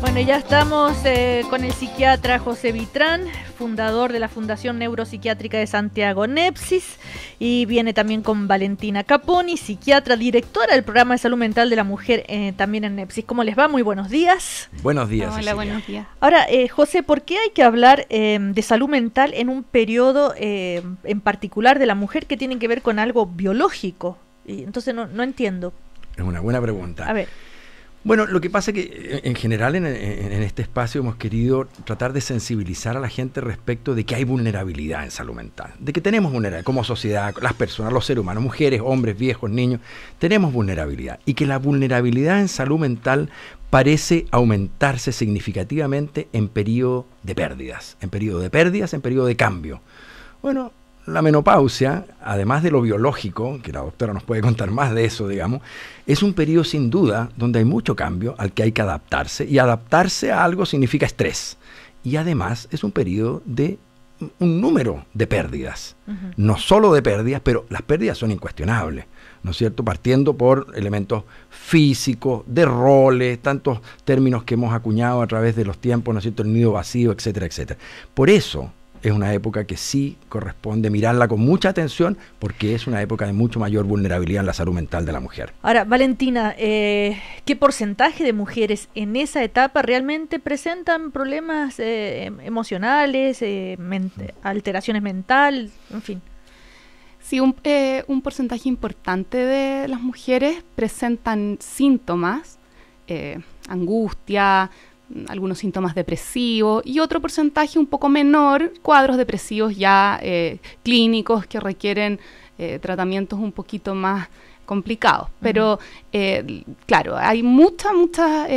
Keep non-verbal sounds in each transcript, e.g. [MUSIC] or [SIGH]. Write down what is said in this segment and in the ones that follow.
Bueno, ya estamos eh, con el psiquiatra José Vitrán, fundador de la Fundación Neuropsiquiátrica de Santiago Nepsis, y viene también con Valentina Caponi, psiquiatra, directora del programa de salud mental de la mujer eh, también en Nepsis. ¿Cómo les va? Muy buenos días. Buenos días. Hola, buenos días. Ahora, eh, José, ¿por qué hay que hablar eh, de salud mental en un periodo en particular de la mujer que tiene que ver con algo biológico? Y entonces no entiendo. Es una buena pregunta. A ver. Bueno, lo que pasa es que eh, en general en, este espacio hemos querido tratar de sensibilizar a la gente respecto de que hay vulnerabilidad en salud mental, de que tenemos vulnerabilidad como sociedad, las personas, los seres humanos, mujeres, hombres, viejos, niños, tenemos vulnerabilidad y que la vulnerabilidad en salud mental parece aumentarse significativamente en periodo de pérdidas, en periodo de pérdidas, en periodo de cambio. Bueno, la menopausia, además de lo biológico, que la doctora nos puede contar más de eso, digamos, es un periodo sin duda donde hay mucho cambio al que hay que adaptarse y adaptarse a algo significa estrés. Y además es un periodo de un número de pérdidas, no solo de pérdidas, pero las pérdidas son incuestionables, ¿no es cierto? Partiendo por elementos físicos, de roles, tantos términos que hemos acuñado a través de los tiempos, ¿no es cierto? El nido vacío, etcétera, etcétera. Por eso, es una época que sí corresponde mirarla con mucha atención porque es una época de mucho mayor vulnerabilidad en la salud mental de la mujer. Ahora, Valentina, eh, ¿qué porcentaje de mujeres en esa etapa realmente presentan problemas eh, em, emocionales, eh, alteraciones mentales, en fin? Sí, un, un, porcentaje importante de las mujeres presentan síntomas, angustia, algunos síntomas depresivos y otro porcentaje un poco menor, cuadros depresivos ya eh, clínicos que requieren eh, tratamientos un poquito más complicados. Pero eh, claro, hay muchas, muchas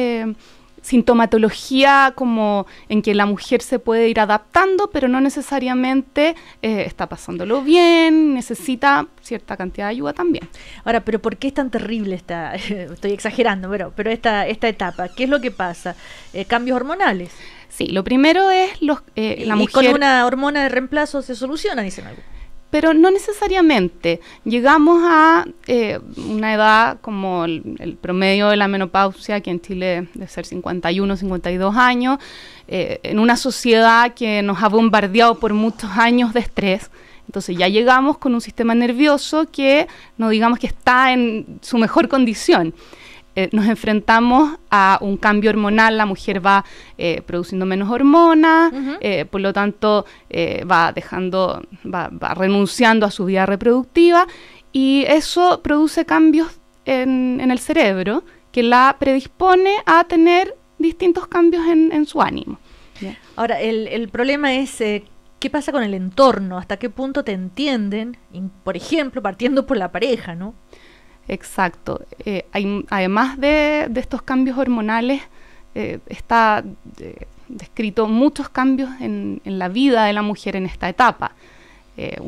sintomatología como en que la mujer se puede ir adaptando, pero no necesariamente eh, está pasándolo bien, necesita cierta cantidad de ayuda también. Ahora, pero ¿por qué es tan terrible esta, [LAUGHS] estoy exagerando, pero, pero esta, esta etapa? ¿Qué es lo que pasa? Eh, ¿Cambios hormonales? Sí, lo primero es los, eh, la con una hormona de reemplazo se soluciona, dicen algo pero no necesariamente. Llegamos a eh, una edad como el, promedio de la menopausia, que en Chile debe ser 51, 52 años, eh, en una sociedad que nos ha bombardeado por muchos años de estrés. Entonces ya llegamos con un sistema nervioso que no digamos que está en su mejor condición. Eh, nos enfrentamos a un cambio hormonal, la mujer va eh, produciendo menos hormonas, eh, por lo tanto va dejando, va, va, renunciando a su vida reproductiva y eso produce cambios en, el cerebro que la predispone a tener distintos cambios en, su ánimo. Ahora, el, el, problema es qué pasa con el entorno, hasta qué punto te entienden, por ejemplo, partiendo por la pareja, ¿no? Exacto. Eh, hay, además de, estos cambios hormonales, eh, está eh, descrito muchos cambios en, la vida de la mujer en esta etapa.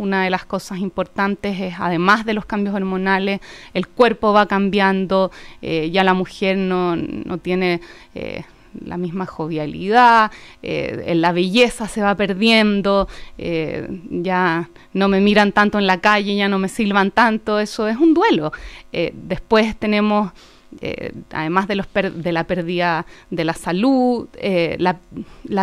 una de las cosas importantes es, además de los cambios hormonales, el cuerpo va cambiando, ya la mujer no, no tiene la misma jovialidad, eh, la belleza se va perdiendo, eh, ya no me miran tanto en la calle, ya no me silban tanto, eso es un duelo. Eh, después tenemos, además de, los de la pérdida de la salud, la,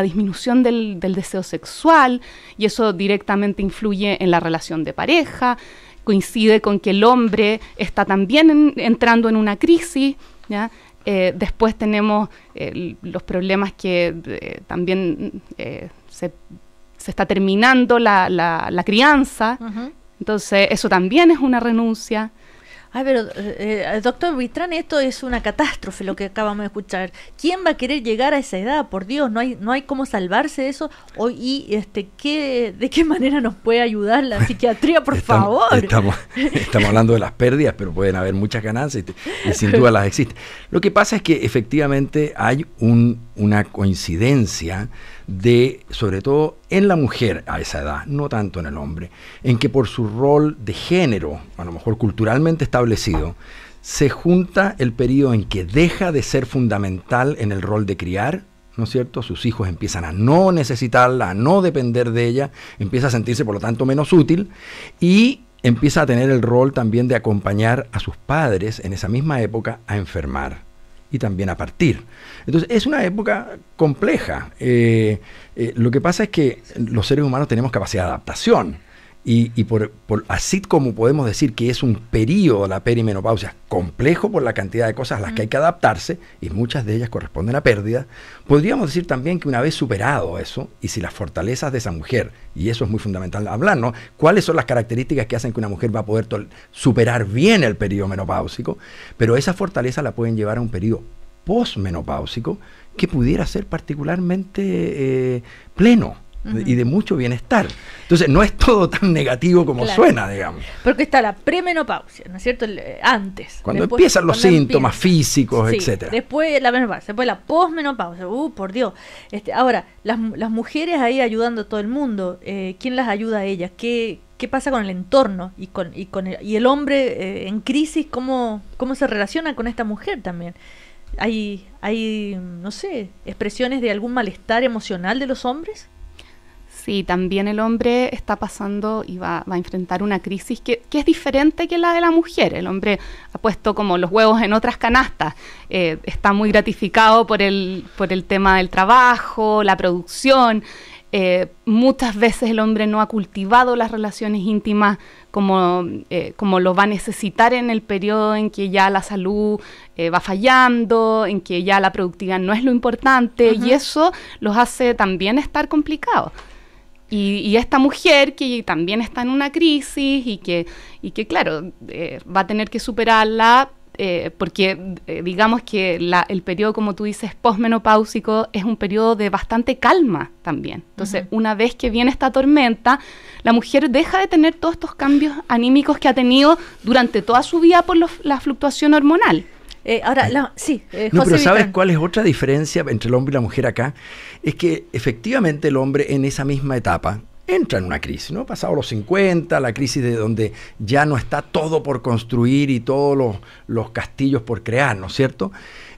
disminución del, deseo sexual, y eso directamente influye en la relación de pareja, coincide con que el hombre está también entrando en una crisis, ¿ya? Eh, después tenemos eh, los problemas que eh, también se, está terminando la, la, crianza. Entonces, eso también es una renuncia. Ay, pero, eh, eh, doctor Buitrán, esto es una catástrofe lo que acabamos de escuchar. ¿Quién va a querer llegar a esa edad? Por Dios, no hay, no hay cómo salvarse de eso. ¿Y este, ¿qué, de qué manera nos puede ayudar la psiquiatría, por favor? Estamos, hablando de las pérdidas, pero pueden haber muchas ganancias y, sin duda las existen. Lo que pasa es que efectivamente hay un, una coincidencia de, sobre todo en la mujer a esa edad, no tanto en el hombre, en que por su rol de género, a lo mejor culturalmente establecido, se junta el periodo en que deja de ser fundamental en el rol de criar, ¿no es cierto? Sus hijos empiezan a no necesitarla, a no depender de ella, empieza a sentirse por lo tanto menos útil y empieza a tener el rol también de acompañar a sus padres en esa misma época a enfermar y también a partir. Entonces es una época compleja. Eh, eh, lo que pasa es que los seres humanos tenemos capacidad de adaptación. Y, por, así como podemos decir que es un periodo de la perimenopausia complejo por la cantidad de cosas a las que hay que adaptarse, y muchas de ellas corresponden a pérdida, podríamos decir también que una vez superado eso, y si las fortalezas de esa mujer, y eso es muy fundamental hablar, ¿Cuáles son las características que hacen que una mujer va a poder superar bien el periodo menopáusico? Pero esa fortaleza la pueden llevar a un periodo posmenopáusico que pudiera ser particularmente eh, pleno y de mucho bienestar. Entonces, no es todo tan negativo como suena, digamos. Porque está la premenopausia, ¿no es cierto? Eh, antes. Cuando empiezan los síntomas físicos, etcétera. Después la menopausia, después la posmenopausia. Uh, por Dios. Este, ahora, las, las mujeres ahí ayudando a todo el mundo, eh, ¿quién las ayuda a ellas? ¿Qué, qué pasa con el entorno y con, y con el, y el hombre eh, en crisis, cómo, cómo se relaciona con esta mujer también. ¿Hay, hay, no sé, expresiones de algún malestar emocional de los hombres? y también el hombre está pasando y va, a enfrentar una crisis que, es diferente que la de la mujer. El hombre ha puesto como los huevos en otras canastas. Eh, está muy gratificado por el, por el tema del trabajo, la producción. Eh, muchas veces el hombre no ha cultivado las relaciones íntimas como, eh, como lo va a necesitar en el periodo en que ya la salud va fallando, en que ya la productividad no es lo importante, y eso los hace también estar complicados. Y, esta mujer que también está en una crisis y que, y que claro, eh, va a tener que superarla eh, porque eh, digamos que el periodo, como tú dices, posmenopáusico es un periodo de bastante calma también. Entonces, una vez que viene esta tormenta, la mujer deja de tener todos estos cambios anímicos que ha tenido durante toda su vida por la fluctuación hormonal. Eh, ahora, sí, eh, no, pero ¿sabes cuál es otra diferencia entre el hombre y la mujer acá? Es que efectivamente el hombre en esa misma etapa entra en una crisis, ¿no? Pasado los 50, la crisis de donde ya no está todo por construir y todos los, castillos por crear, ¿no es cierto?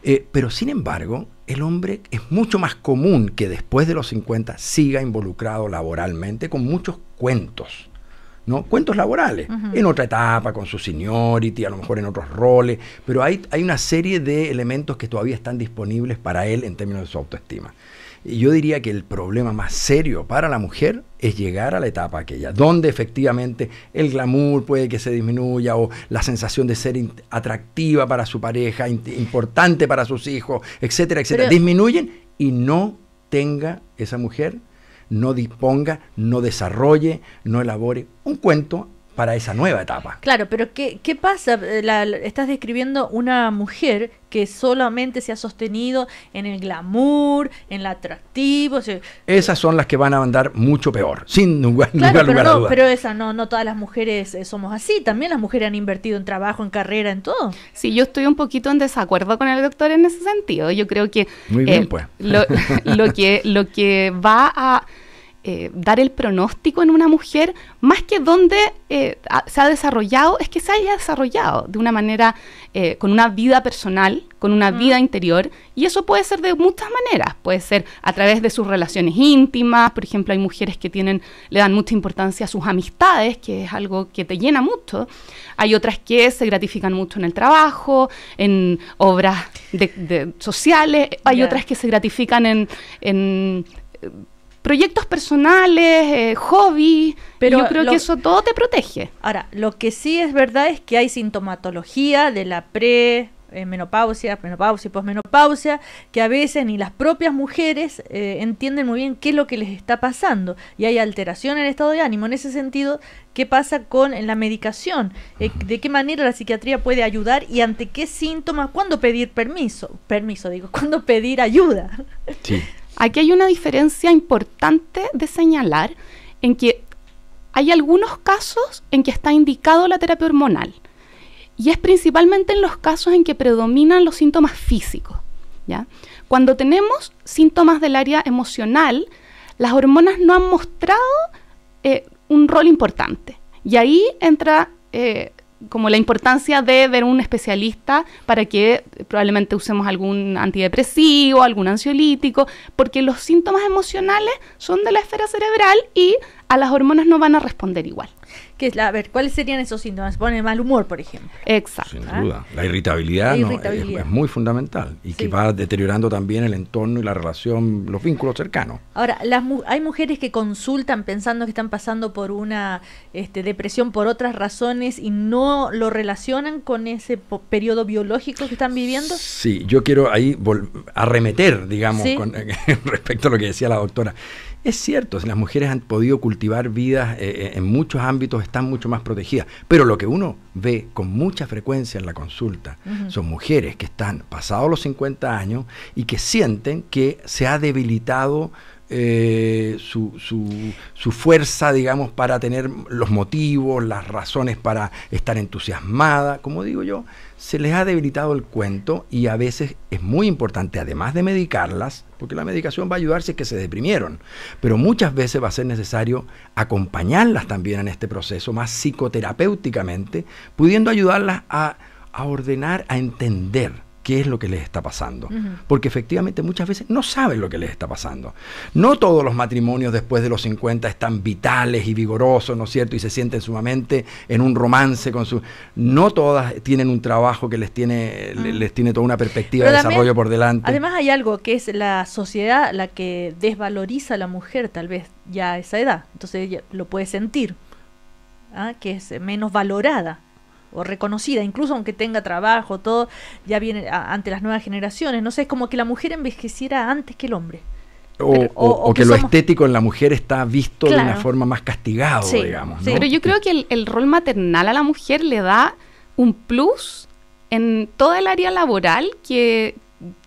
Eh, pero sin embargo, el hombre es mucho más común que después de los 50 siga involucrado laboralmente con muchos cuentos ¿no? Cuentos laborales, en otra etapa, con su seniority, a lo mejor en otros roles, pero hay, una serie de elementos que todavía están disponibles para él en términos de su autoestima. Y yo diría que el problema más serio para la mujer es llegar a la etapa aquella, donde efectivamente el glamour puede que se disminuya o la sensación de ser atractiva para su pareja, importante para sus hijos, etcétera, etcétera, disminuyen y no tenga esa mujer no disponga, no desarrolle, no elabore un cuento para esa nueva etapa. Claro, pero ¿qué, qué pasa? Eh, estás describiendo una mujer que solamente se ha sostenido en el glamour, en el atractivo. esas son las que van a andar mucho peor, sin lugar, pero no, a Pero esa no, no todas las mujeres eh, somos así. También las mujeres han invertido en trabajo, en carrera, en todo. Sí, yo estoy un poquito en desacuerdo con el doctor en ese sentido. Yo creo que. Muy bien, eh, pues. [LAUGHS] [LAUGHS] lo, que, lo que va a eh, dar el pronóstico en una mujer, más que donde eh, se ha desarrollado, es que se haya desarrollado de una manera, eh, con una vida personal, con una vida interior, y eso puede ser de muchas maneras, puede ser a través de sus relaciones íntimas, por ejemplo, hay mujeres que tienen, le dan mucha importancia a sus amistades, que es algo que te llena mucho, hay otras que se gratifican mucho en el trabajo, en obras de, sociales, hay otras que se gratifican en proyectos personales, eh, pero yo creo que eso todo te protege. Ahora, lo que sí es verdad es que hay sintomatología de la pre eh, menopausia, menopausia y posmenopausia, que a veces ni las propias mujeres eh, entienden muy bien qué es lo que les está pasando y hay alteración en el estado de ánimo. En ese sentido, ¿qué pasa con la medicación? Eh, ¿De qué manera la psiquiatría puede ayudar y ante qué síntomas? ¿Cuándo pedir permiso? Permiso, digo, ¿cuándo pedir ayuda? Sí. [LAUGHS] Aquí hay una diferencia importante de señalar en que hay algunos casos en que está indicado la terapia hormonal y es principalmente en los casos en que predominan los síntomas físicos. ¿ya? Cuando tenemos síntomas del área emocional, las hormonas no han mostrado eh, un rol importante y ahí entra eh, como la importancia de ver un especialista para que probablemente usemos algún antidepresivo, algún ansiolítico, porque los síntomas emocionales son de la esfera cerebral y a las hormonas no van a responder igual. a ver, ¿cuáles serían esos síntomas? Pone mal humor, por ejemplo. Exacto. Sin ¿Ah? duda. La irritabilidad, es, muy fundamental y que va deteriorando también el entorno y la relación, los vínculos cercanos. Ahora, las, hay mujeres que consultan pensando que están pasando por una este, depresión por otras razones y no lo relacionan con ese periodo biológico que están viviendo. Sí, yo quiero ahí arremeter, digamos, [LAUGHS] respecto a lo que decía la doctora. Es cierto, las mujeres han podido cultivar vidas eh, eh, en muchos ámbitos, están mucho más protegidas, pero lo que uno ve con mucha frecuencia en la consulta son mujeres que están pasados los 50 años y que sienten que se ha debilitado eh, su, fuerza, digamos, para tener los motivos, las razones para estar entusiasmada, como digo yo, se les ha debilitado el cuento y a veces es muy importante, además de medicarlas, porque la medicación va a ayudar si es que se deprimieron, pero muchas veces va a ser necesario acompañarlas también en este proceso, más psicoterapéuticamente, pudiendo ayudarlas a ordenar, a entender qué es lo que les está pasando. Porque efectivamente muchas veces no saben lo que les está pasando. No todos los matrimonios después de los 50 están vitales y vigorosos, ¿no es cierto? Y se sienten sumamente en un romance con su... No todas tienen un trabajo que les tiene, les tiene toda una perspectiva de desarrollo por delante. Además hay algo que es la sociedad la que desvaloriza a la mujer tal vez ya a esa edad. Entonces ella lo puede sentir, ¿ah? que es menos valorada o reconocida, incluso aunque tenga trabajo, todo ya viene ante las nuevas generaciones. No sé, es como que la mujer envejeciera antes que el hombre. O, que, lo estético en la mujer está visto de una forma más castigado, digamos. Sí. Pero yo creo que el, rol maternal a la mujer le da un plus en toda el área laboral que,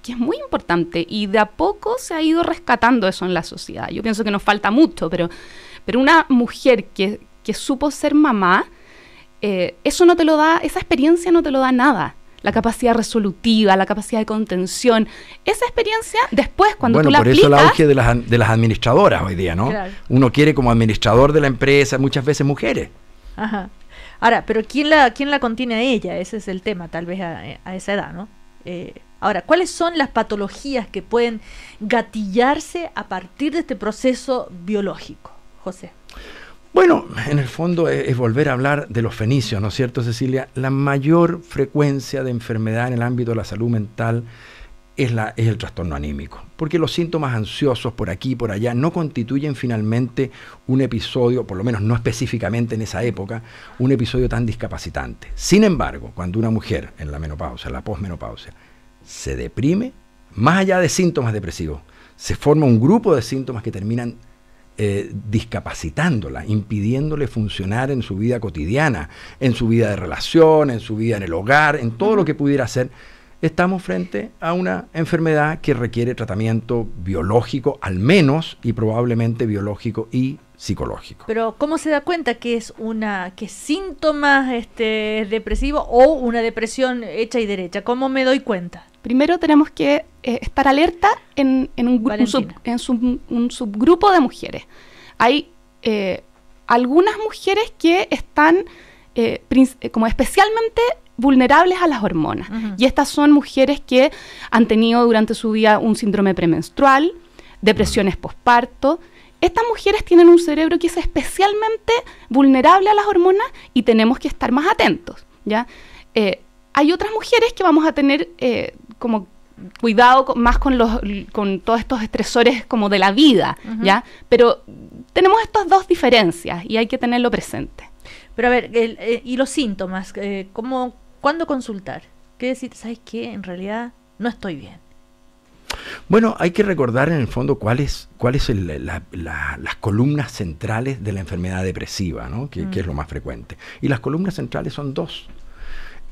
es muy importante y de a poco se ha ido rescatando eso en la sociedad. Yo pienso que nos falta mucho, pero, pero una mujer que, que supo ser mamá eh, eso no te lo da, esa experiencia no te lo da nada. La capacidad resolutiva, la capacidad de contención. Esa experiencia, después, cuando tú la por eso el auge de las, administradoras hoy día, ¿no? Uno quiere como administrador de la empresa, muchas veces mujeres. Ajá. Ahora, pero ¿quién la, quién la contiene a ella? Ese es el tema, tal vez a, esa edad, ¿no? Eh, ahora, ¿cuáles son las patologías que pueden gatillarse a partir de este proceso biológico, José? Bueno, en el fondo e-, es, volver a hablar de los fenicios, ¿no es cierto, Cecilia? La mayor frecuencia de enfermedad en el ámbito de la salud mental es, es el trastorno anímico, porque los síntomas ansiosos por aquí y por allá no constituyen finalmente un episodio, por lo menos no específicamente en esa época, un episodio tan discapacitante. Sin embargo, cuando una mujer en la menopausia, en la posmenopausia, se deprime, más allá de síntomas depresivos, se forma un grupo de síntomas que terminan eh, discapacitándola, impidiéndole funcionar en su vida cotidiana, en su vida de relación, en su vida en el hogar, en todo lo que pudiera hacer, estamos frente a una enfermedad que requiere tratamiento biológico, al menos, y probablemente biológico y psicológico. Pero ¿cómo se da cuenta que es una que síntomas este depresivo o una depresión hecha y derecha? ¿Cómo me doy cuenta? Primero tenemos que eh, estar alerta en, en un, en un subgrupo de mujeres. Hay eh, algunas mujeres que están eh, como especialmente vulnerables a las hormonas. Y estas son mujeres que han tenido durante su vida un síndrome premenstrual, depresiones posparto estas mujeres tienen un cerebro que es especialmente vulnerable a las hormonas y tenemos que estar más atentos, ¿ya? Eh, hay otras mujeres que vamos a tener eh, como cuidado más con, los, con todos estos estresores como de la vida, ¿ya? Pero tenemos estas dos diferencias y hay que tenerlo presente. Pero a ver, eh, ¿y los síntomas? ¿cómo, ¿Cuándo consultar? ¿Qué decir? ¿Sabes qué? En realidad no estoy bien. Bueno, hay que recordar en el fondo cuáles son las columnas centrales de la enfermedad depresiva, ¿no? que es lo mm. más frecuente. Y las columnas centrales son dos.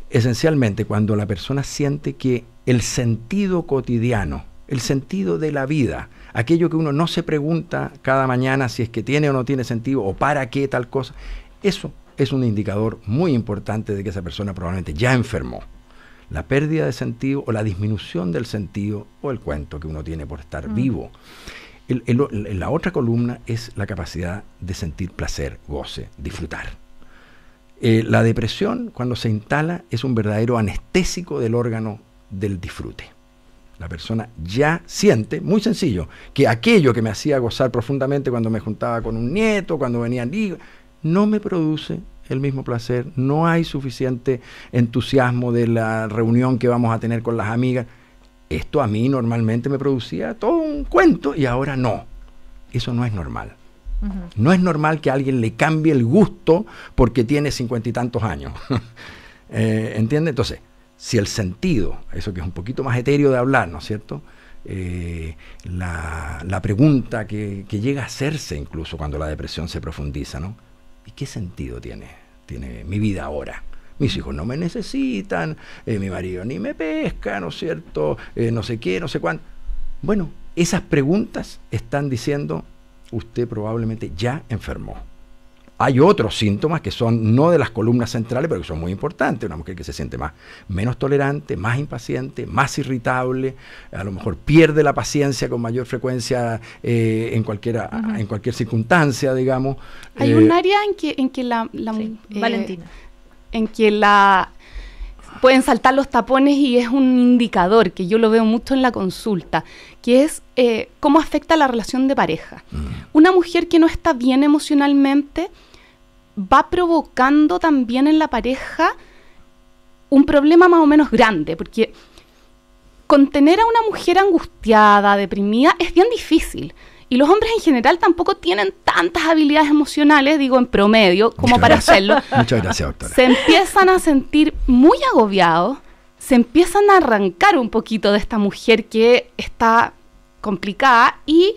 Esencialmente, cuando la persona siente que el sentido cotidiano, el sentido de la vida, aquello que uno no se pregunta cada mañana si es que tiene o no tiene sentido o para qué tal cosa, eso es un indicador muy importante de que esa persona probablemente ya enfermó la pérdida de sentido o la disminución del sentido o el cuento que uno tiene por estar mm. vivo. la otra columna es la capacidad de sentir placer, goce, disfrutar. Eh, la depresión, cuando se instala, es un verdadero anestésico del órgano del disfrute. La persona ya siente, muy sencillo, que aquello que me hacía gozar profundamente cuando me juntaba con un nieto, cuando venía no me produce el mismo placer, no hay suficiente entusiasmo de la reunión que vamos a tener con las amigas. Esto a mí normalmente me producía todo un cuento y ahora no. Eso no es normal. No es normal que alguien le cambie el gusto porque tiene cincuenta y tantos años. [LAUGHS] Eh, ¿Entiende? Entonces, si el sentido, eso que es un poquito más etéreo de hablar, ¿no es cierto? Eh, la, pregunta que, que llega a hacerse incluso cuando la depresión se profundiza, ¿no? ¿Y qué sentido tiene tiene mi vida ahora. Mis hijos no me necesitan, eh, mi marido ni me pesca, ¿no es cierto? Eh, no sé qué, no sé cuánto. Bueno, esas preguntas están diciendo, usted probablemente ya enfermó. Hay otros síntomas que son no de las columnas centrales, pero que son muy importantes. Una mujer que se siente más, menos tolerante, más impaciente, más irritable, a lo mejor pierde la paciencia con mayor frecuencia eh, en, cualquiera, en cualquier circunstancia, digamos. Hay eh, un área en que, en que la, eh, Valentina. En que la pueden saltar los tapones y es un indicador que yo lo veo mucho en la consulta, que es cómo afecta la relación de pareja. Mm. Una mujer que no está bien emocionalmente va provocando también en la pareja un problema más o menos grande, porque contener a una mujer angustiada, deprimida, es bien difícil. Y los hombres en general tampoco tienen tantas habilidades emocionales, digo en promedio, como para [LAUGHS] hacerlo. Muchas gracias, doctora. Se empiezan a sentir muy agobiados, se empiezan a arrancar un poquito de esta mujer que está complicada y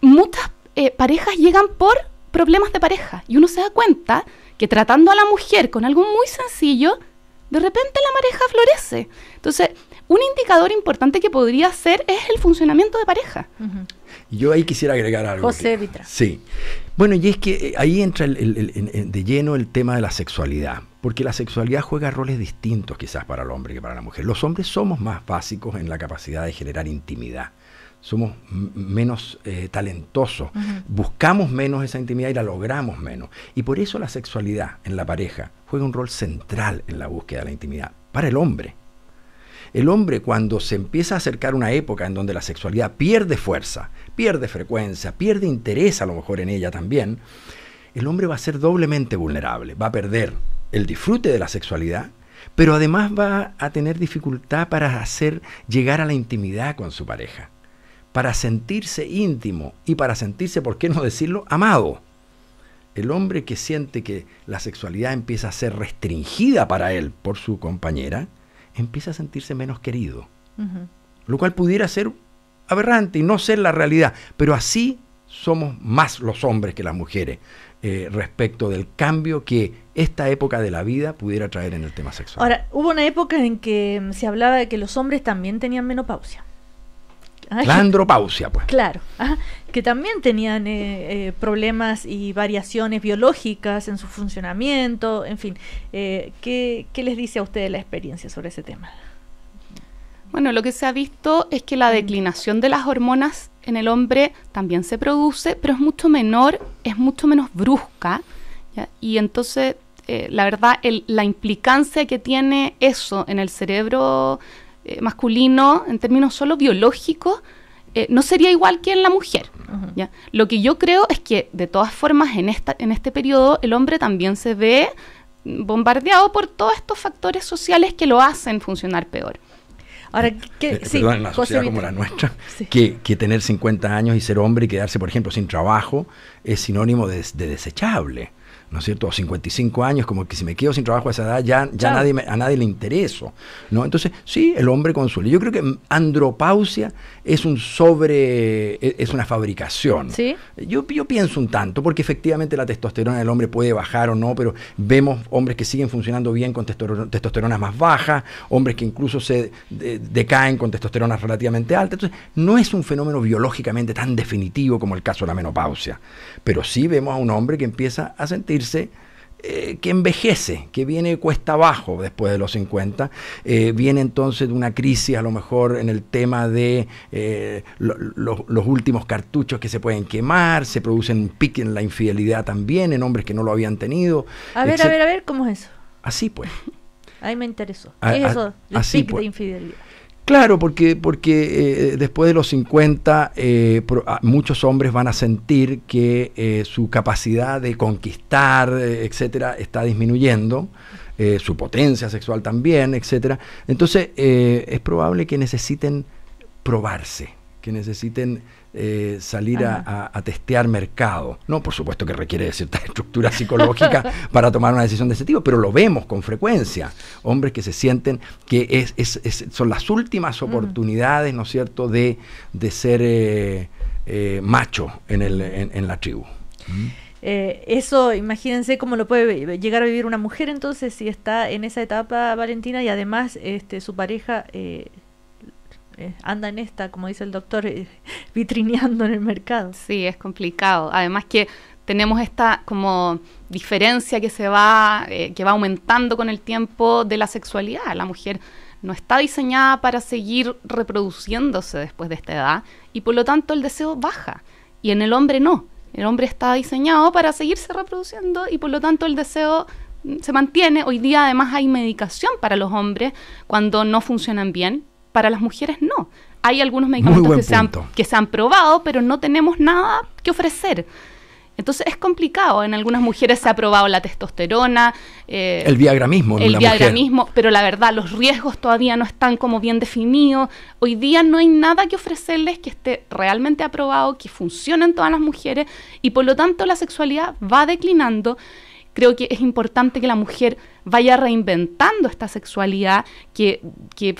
muchas eh, parejas llegan por problemas de pareja. Y uno se da cuenta que tratando a la mujer con algo muy sencillo, de repente la pareja florece. Entonces, un indicador importante que podría ser es el funcionamiento de pareja. Yo ahí quisiera agregar algo. José Vitra. Sí. Bueno, y es que eh, ahí entra de lleno el tema de la sexualidad, porque la sexualidad juega roles distintos quizás para el hombre que para la mujer. Los hombres somos más básicos en la capacidad de generar intimidad somos menos eh, talentosos, buscamos menos esa intimidad y la logramos menos. Y por eso la sexualidad en la pareja juega un rol central en la búsqueda de la intimidad, para el hombre. El hombre cuando se empieza a acercar una época en donde la sexualidad pierde fuerza, pierde frecuencia, pierde interés a lo mejor en ella también, el hombre va a ser doblemente vulnerable, va a perder el disfrute de la sexualidad, pero además va a tener dificultad para hacer llegar a la intimidad con su pareja para sentirse íntimo y para sentirse, ¿por qué no decirlo?, amado. El hombre que siente que la sexualidad empieza a ser restringida para él por su compañera, empieza a sentirse menos querido. Lo cual pudiera ser aberrante y no ser la realidad, pero así somos más los hombres que las mujeres eh, respecto del cambio que esta época de la vida pudiera traer en el tema sexual. Ahora, hubo una época en que mm, se hablaba de que los hombres también tenían menopausia. La andropausia, pues. Claro, que también tenían eh, eh, problemas y variaciones biológicas en su funcionamiento, en fin. Eh, ¿qué, les dice a ustedes la experiencia sobre ese tema? Bueno, lo que se ha visto es que la mm. declinación de las hormonas en el hombre también se produce, pero es mucho menor, es mucho menos brusca. Y entonces, la verdad, la implicancia que tiene eso en el cerebro eh, masculino, en términos solo biológicos, eh, no sería igual que en la mujer. Lo que yo creo es que, de todas formas, en, esta, en este periodo el hombre también se ve bombardeado por todos estos factores sociales que lo hacen funcionar peor. Ahora, en eh, sociedad como la nuestra, que, tener 50 años y ser hombre y quedarse, por ejemplo, sin trabajo es sinónimo de desechable. ¿no es cierto? 55 años, como que si me quedo sin trabajo a esa edad, ya, ya nadie a nadie le intereso, ¿no? Entonces, sí, el hombre consule. Yo creo que andropausia es un sobre, e, es una fabricación. Yo, yo pienso un tanto, porque efectivamente la testosterona del hombre puede bajar o no, pero vemos hombres que siguen funcionando bien con testosterona, testosteronas más bajas, hombres que incluso se decaen con testosteronas relativamente altas. Entonces, no es un fenómeno biológicamente tan definitivo como el caso de la menopausia, pero sí vemos a un hombre que empieza a sentir eh, que envejece, que viene cuesta abajo después de los 50, eh, viene entonces de una crisis a lo mejor en el tema de eh, los últimos cartuchos que se pueden quemar, se produce un pique en la infidelidad también, en hombres que no lo habían tenido. A ver, a ver, a ver, ¿cómo es eso? Así pues. Ahí me interesó. ¿Qué es eso? pique de pues. infidelidad. Claro, porque, porque eh, después de los 50 eh, ah, muchos hombres van a sentir que eh, su capacidad de conquistar, etcétera, está disminuyendo, su potencia sexual también, etcétera. Entonces es probable que necesiten probarse, que necesiten eh, salir a, testear mercado. No, por supuesto que requiere de cierta [LAUGHS] estructura psicológica para tomar una decisión de ese tipo, pero lo vemos con frecuencia. Hombres que se sienten que es, son las últimas oportunidades, ¿no es cierto?, de, de ser eh, eh, macho en, el, en, la tribu. eso, imagínense cómo lo puede llegar a vivir una mujer entonces si está en esa etapa, Valentina, y además este, su pareja eh, anda en esta, como dice el doctor, eh, [LAUGHS] vitrineando en el mercado. Sí, es complicado. Además que tenemos esta como diferencia que se va, eh, que va aumentando con el tiempo de la sexualidad. La mujer no está diseñada para seguir reproduciéndose después de esta edad y por lo tanto el deseo baja y en el hombre no. El hombre está diseñado para seguirse reproduciendo y por lo tanto el deseo mm, se mantiene. Hoy día además hay medicación para los hombres cuando no funcionan bien para las mujeres no. Hay algunos medicamentos que se, han, probado, pero no tenemos nada que ofrecer. Entonces es complicado. En algunas mujeres se ha probado la testosterona. Eh, el diagramismo En el Viagra pero la verdad, los riesgos todavía no están como bien definidos. Hoy día no hay nada que ofrecerles que esté realmente aprobado, que funcione en todas las mujeres y por lo tanto la sexualidad va declinando creo que es importante que la mujer vaya reinventando esta sexualidad, que,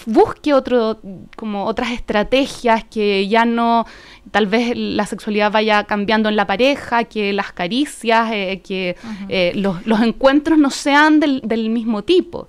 busque otro, como otras estrategias, que ya no, tal vez la sexualidad vaya cambiando en la pareja, que las caricias, eh, que eh, los, encuentros no sean del, mismo tipo.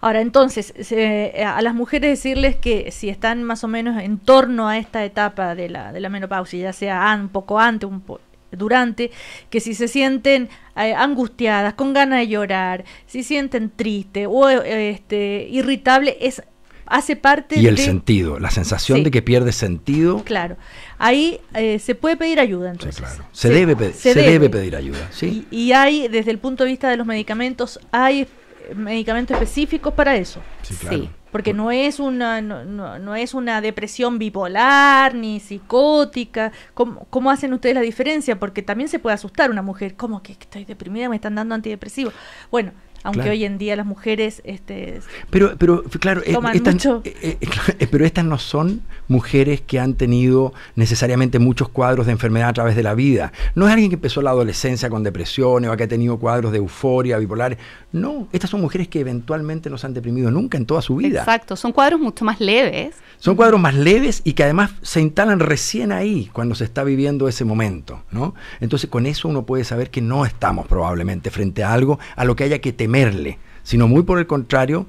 Ahora, entonces, eh, a las mujeres decirles que si están más o menos en torno a esta etapa de la, de la menopausia, ya sea un poco antes, un poco durante, que si se sienten eh, angustiadas, con ganas de llorar, si sienten triste o eh, este, irritable, es hace parte y el sentido la sensación de que pierde sentido claro ahí eh, se puede pedir ayuda entonces se, debe pedir, se, pedir ayuda sí y, y, hay desde el punto de vista de los medicamentos hay medicamentos específicos para eso. Sí, porque no es una no, es una depresión bipolar ni psicótica. ¿Cómo, ¿Cómo, hacen ustedes la diferencia? Porque también se puede asustar una mujer, ¿cómo que estoy deprimida? Me están dando antidepresivos. Bueno, aunque hoy en día las mujeres este pero pero claro eh, toman estas, mucho. Eh, eh, [LAUGHS] pero estas no son mujeres que han tenido necesariamente muchos cuadros de enfermedad a través de la vida no es alguien que empezó la adolescencia con depresión o que ha tenido cuadros de euforia bipolar no estas son mujeres que eventualmente no se han deprimido nunca en toda su vida exacto son cuadros mucho más leves son cuadros más leves y que además se instalan recién ahí cuando se está viviendo ese momento no entonces con eso uno puede saber que no estamos probablemente frente a algo a lo que haya que temer temerle, sino muy por el contrario,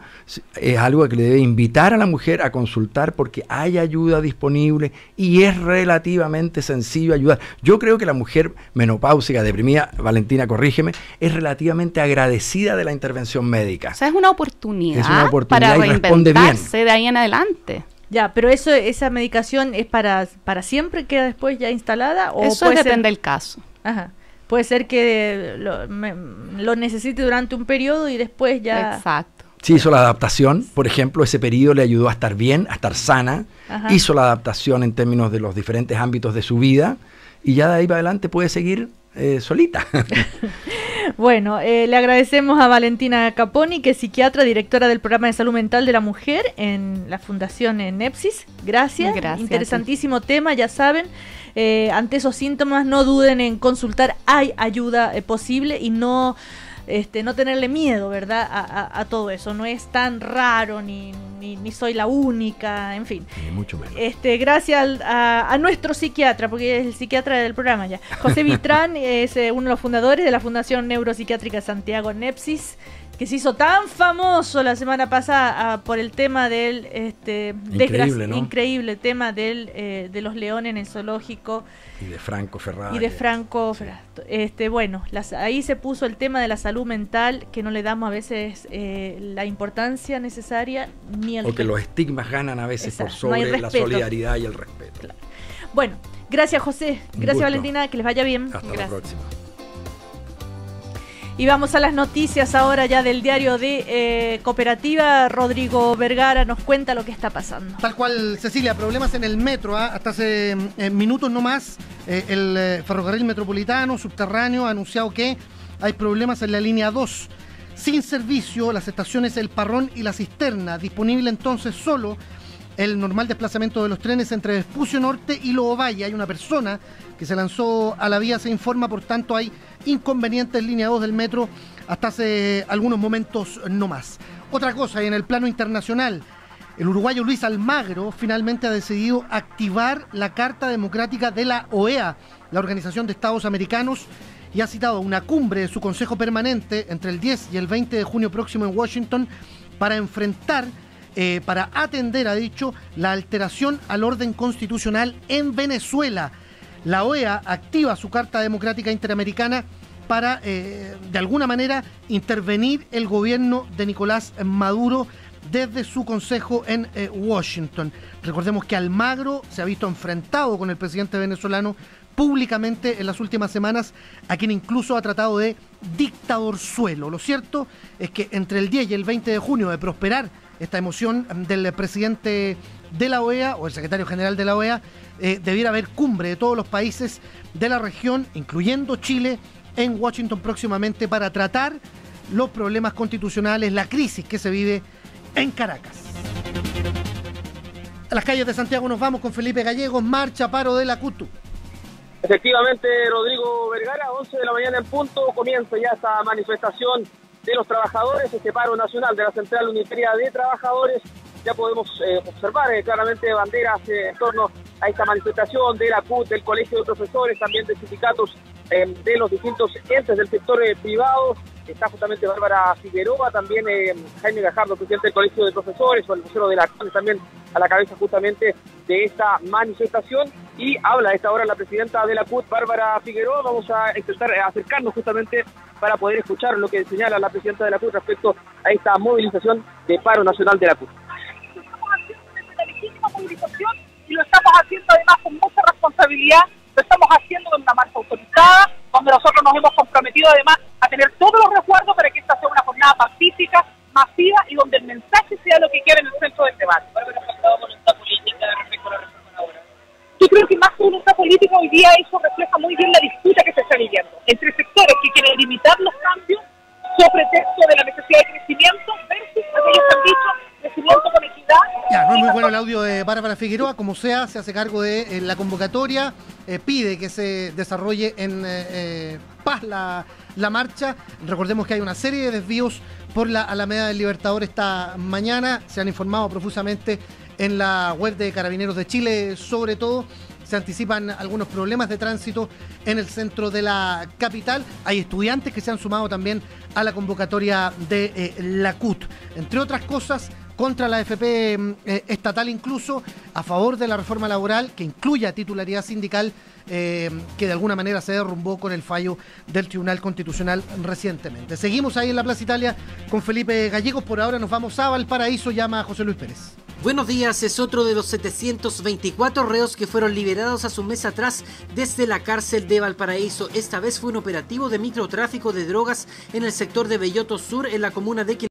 es algo que le debe invitar a la mujer a consultar porque hay ayuda disponible y es relativamente sencillo ayudar. Yo creo que la mujer menopáusica, deprimida, Valentina, corrígeme, es relativamente agradecida de la intervención médica. O sea, es una oportunidad, para reinventarse de ahí en adelante. Ya, pero eso, esa medicación es para, para siempre, queda después ya instalada o eso puede depende del caso. Ajá puede ser que lo, necesite durante un periodo y después ya... Exacto. Sí, hizo la adaptación, por ejemplo, ese periodo le ayudó a estar bien, a estar sana, hizo la adaptación en términos de los diferentes ámbitos de su vida y ya de ahí para adelante puede seguir eh, solita. [LAUGHS] [LAUGHS] bueno, eh, le agradecemos a Valentina Caponi, que es psiquiatra, directora del programa de salud mental de la mujer en la Fundación Nepsis. Gracias Interesantísimo tema, ya saben. Eh, ante esos síntomas, no duden en consultar. Hay ayuda eh, posible y no, este, no tenerle miedo, ¿verdad? A, todo eso. No es tan raro ni, soy la única, en fin. mucho menos. Este, gracias a, nuestro psiquiatra, porque es el psiquiatra del programa ya. José [LAUGHS] Vitrán es eh, uno de los fundadores de la Fundación Neuropsiquiátrica Santiago Nepsis que se hizo tan famoso la semana pasada ah, por el tema del este increíble, increíble tema del, eh, de los leones en el zoológico y de Franco Ferrara y de Franco sí. este bueno ahí se puso el tema de la salud mental que no le damos a veces eh, la importancia necesaria ni el o que los estigmas ganan a veces por sobre la solidaridad y el respeto bueno gracias José gracias Valentina que les vaya bien hasta la próxima y vamos a las noticias ahora ya del diario de eh, Cooperativa. Rodrigo Vergara nos cuenta lo que está pasando. Tal cual, Cecilia, problemas en el metro. ¿ah? Hasta hace eh, minutos no más, eh, el ferrocarril metropolitano subterráneo ha anunciado que hay problemas en la línea 2. Sin servicio, las estaciones El Parrón y La Cisterna, disponible entonces solo el normal desplazamiento de los trenes entre Vespucio Norte y Lobo Valle. Hay una persona que se lanzó a la vía, se informa, por tanto hay inconvenientes en línea 2 del metro hasta hace algunos momentos no más. Otra cosa, y en el plano internacional, el uruguayo Luis Almagro finalmente ha decidido activar la Carta Democrática de la OEA, la Organización de Estados Americanos, y ha citado una cumbre de su Consejo Permanente entre el 10 y el 20 de junio próximo en Washington para enfrentar eh, para atender, ha dicho, la alteración al orden constitucional en Venezuela. La OEA activa su Carta Democrática Interamericana para, eh, de alguna manera, intervenir el gobierno de Nicolás Maduro desde su consejo en eh, Washington. Recordemos que Almagro se ha visto enfrentado con el presidente venezolano públicamente en las últimas semanas, a quien incluso ha tratado de dictador suelo. Lo cierto es que entre el 10 y el 20 de junio de prosperar esta emoción del presidente de la OEA o el secretario general de la OEA, eh, debiera haber cumbre de todos los países de la región, incluyendo Chile, en Washington próximamente para tratar los problemas constitucionales, la crisis que se vive en Caracas. A las calles de Santiago nos vamos con Felipe Gallegos, marcha paro de la CUTU. Efectivamente, Rodrigo Vergara, 11 de la mañana en punto, comienza ya esta manifestación de los trabajadores, este paro nacional de la Central Unitaria de Trabajadores. Ya podemos eh, observar eh, claramente banderas eh, en torno a esta manifestación de la CUT, del Colegio de Profesores, también de sindicatos de los distintos entes del sector privado. Está justamente Bárbara Figueroa, también Jaime Gajardo, presidente del Colegio de Profesores, o el profesor de la CUT, también a la cabeza justamente de esta manifestación. Y habla a esta hora la presidenta de la CUT, Bárbara Figueroa. Vamos a intentar acercarnos justamente para poder escuchar lo que señala la presidenta de la CUT respecto a esta movilización de paro nacional de la CUT. Estamos haciendo una este legítima movilización y lo estamos haciendo además con mucha responsabilidad, lo estamos haciendo con una marcha autorizada, donde nosotros nos hemos comprometido además a tener todos los recuerdos para que esta sea una jornada pacífica, masiva y donde el mensaje sea lo que quiera en el centro del debate. Yo creo que más que un estado político hoy día eso refleja muy bien la disputa que se está viviendo entre sectores que quieren limitar los cambios sobre texto de la necesidad de crecimiento versus aquellos que han dicho crecimiento con equidad. Ya, no es muy bueno el audio de Bárbara Figueroa, como sea, se hace cargo de eh, la convocatoria, eh, pide que se desarrolle en eh, paz la, la marcha. Recordemos que hay una serie de desvíos por la Alameda del Libertador esta mañana. Se han informado profusamente en la web de Carabineros de Chile, sobre todo, se anticipan algunos problemas de tránsito en el centro de la capital. Hay estudiantes que se han sumado también a la convocatoria de eh, la CUT. Entre otras cosas, contra la FP mm, eh, estatal incluso, a favor de la reforma laboral que incluya titularidad sindical eh, que de alguna manera se derrumbó con el fallo del Tribunal Constitucional recientemente. Seguimos ahí en la Plaza Italia con Felipe Gallegos, por ahora nos vamos a Valparaíso, llama José Luis Pérez. Buenos días, es otro de los 724 reos que fueron liberados a un mes atrás desde la cárcel de Valparaíso. Esta vez fue un operativo de microtráfico de drogas en el sector de Belloto Sur, en la comuna de